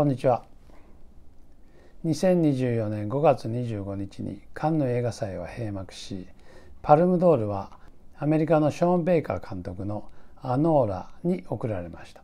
こんにちは2024年5月25日にカンヌ映画祭は閉幕しパルムドールはアメリカのショーン・ベイカー監督の「アノーラ」に贈られました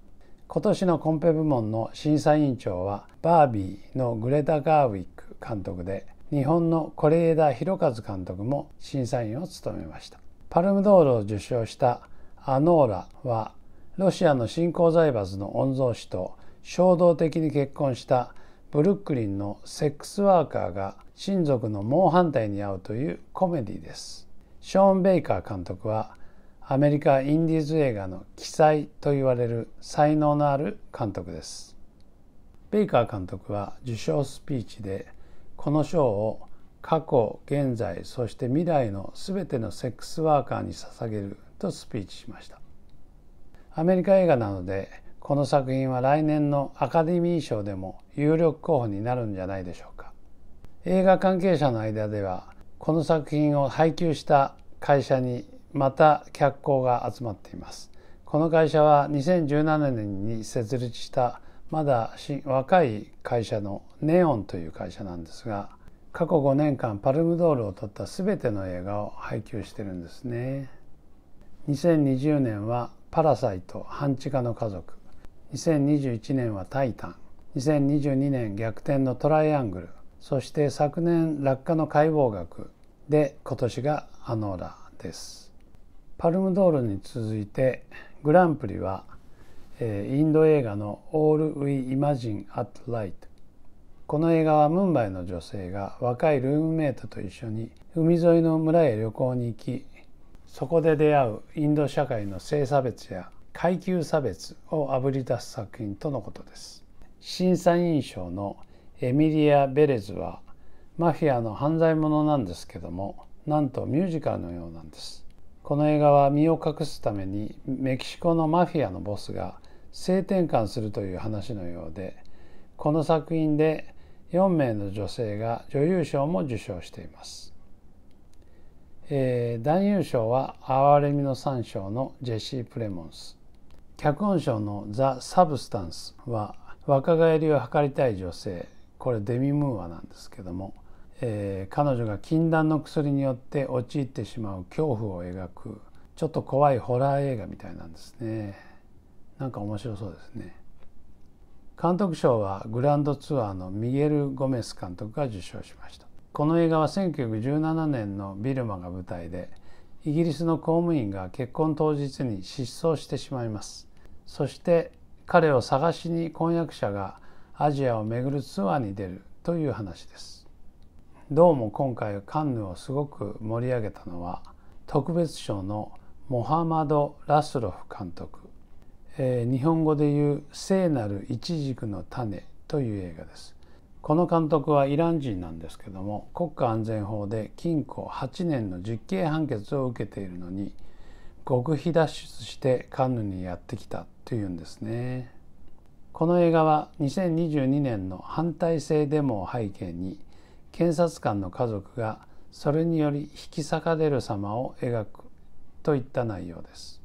今年のコンペ部門の審査委員長はバービーのグレタ・ガーウィック監督で日本の是枝裕和監督も審査員を務めましたパルムドールを受賞した「アノーラ」はロシアの新興財閥の御曹司と衝動的に結婚したブルックリンのセックスワーカーが親族の猛反対に遭うというコメディですショーン・ベイカー監督はアメリカインディーズ映画の奇才と言われる才能のある監督ですベイカー監督は受賞スピーチでこの賞を過去現在そして未来の全てのセックスワーカーに捧げるとスピーチしましたアメリカ映画なのでこの作品は来年のアカデミー賞でも有力候補になるんじゃないでしょうか映画関係者の間ではこの作品を配給した会社にまた脚光が集まっていますこの会社は2017年に設立したまだ若い会社のネオンという会社なんですが過去5年間パルムドールを取った全ての映画を配給してるんですね2020年は「パラサイト半地下の家族」2021年はタイタン2022年逆転のトライアングルそして昨年落下の解剖学で今年がアノーラですパルムドールに続いてグランプリは、えインド映画の「All We Imagine at Light」この映画はムンバイの女性が若いルームメイトと一緒に海沿いの村へ旅行に行きそこで出会うインド社会の性差別や階級差別をあぶり出す作品とのことです審査員賞のエミリア・ベレズはマフィアの犯罪者なんですけどもなんとミュージカルのようなんですこの映画は身を隠すためにメキシコのマフィアのボスが性転換するという話のようでこの作品で4名の女性が女優賞も受賞しています、えー、男優賞は「憐れみの3章」のジェシー・プレモンス脚本賞の「ザ・サブスタンス」は若返りを図りたい女性これデミ・ムーアなんですけども、えー、彼女が禁断の薬によって陥ってしまう恐怖を描くちょっと怖いホラー映画みたいなんですねなんか面白そうですね監督賞はグランドツアーのミゲル・ゴメス監督が受賞しましたこの映画は1917年のビルマが舞台でイギリスの公務員が結婚当日に失踪してしまいますそして彼を探しに婚約者がアジアを巡るツアーに出るという話ですどうも今回カンヌをすごく盛り上げたのは特別賞のモハマド・ラスロフ監督、えー、日本語で言う「聖なるイチジクの種」という映画ですこの監督はイラン人なんですけども国家安全法で禁錮8年の実刑判決を受けているのに極秘脱出してカンヌにやってきたというんですねこの映画は2022年の反体制デモを背景に検察官の家族がそれにより引き裂かれる様を描くといった内容です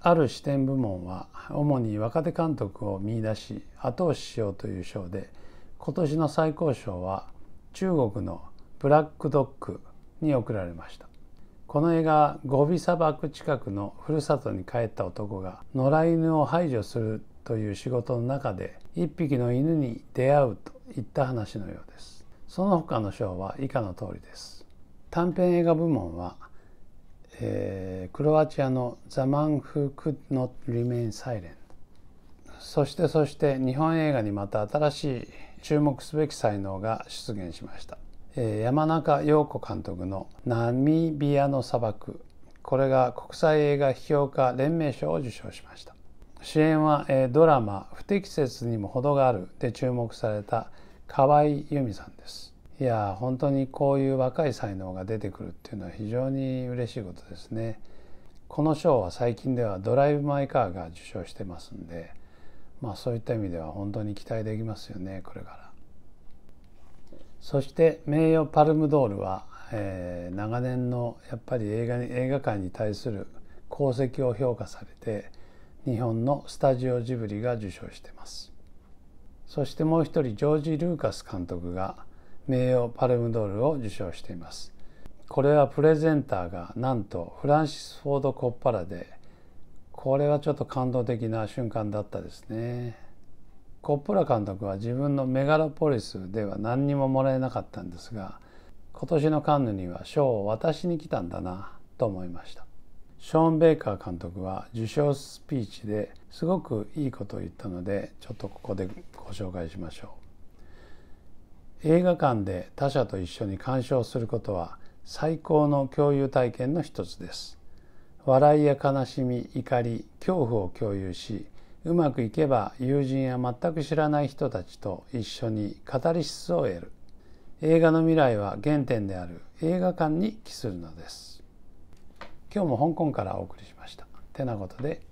ある視点部門は主に若手監督を見いだし後押ししようという賞で「今年の最高賞は中国のブラックドッグに贈られましたこの映画ゴビ砂漠近くのふるさとに帰った男が野良犬を排除するという仕事の中で1匹の犬に出会うといった話のようですその他の賞は以下の通りです短編映画部門は、えー、クロアチアの「ザ・マン・フ・クノリメイン・サイレン」そしてそして日本映画にまた新しい注目すべき才能が出現しましたえ山中陽子監督の「ナミビアの砂漠」これが国際映画批評家連盟賞を受賞しました主演はえドラマ「不適切にも程がある」で注目された河合由美さんですいや本当にこういう若い才能が出てくるっていうのは非常に嬉しいことですねこの賞は最近では「ドライブ・マイ・カー」が受賞してますんでまあ、そういった意味では本当に期待できますよねこれから。そして名誉パルムドールは、えー、長年のやっぱり映画に映画界に対する功績を評価されて日本のスタジオジブリが受賞してますそしてもう一人ジョージ・ルーカス監督が名誉パルムドールを受賞していますこれはプレゼンターがなんとフランシス・フォード・コッパラでこれはちょっと感動的な瞬間だったですねコップラ監督は自分のメガロポリスでは何にももらえなかったんですが今年のカンヌには賞を渡しに来たんだなと思いましたショーン・ベイカー監督は受賞スピーチですごくいいことを言ったのでちょっとここでご紹介しましょう映画館で他者と一緒に鑑賞することは最高の共有体験の一つです笑いや悲しみ怒り恐怖を共有しうまくいけば友人や全く知らない人たちと一緒に語り質を得る映画の未来は原点である映画館に帰するのです今日も香港からお送りしましたてなことで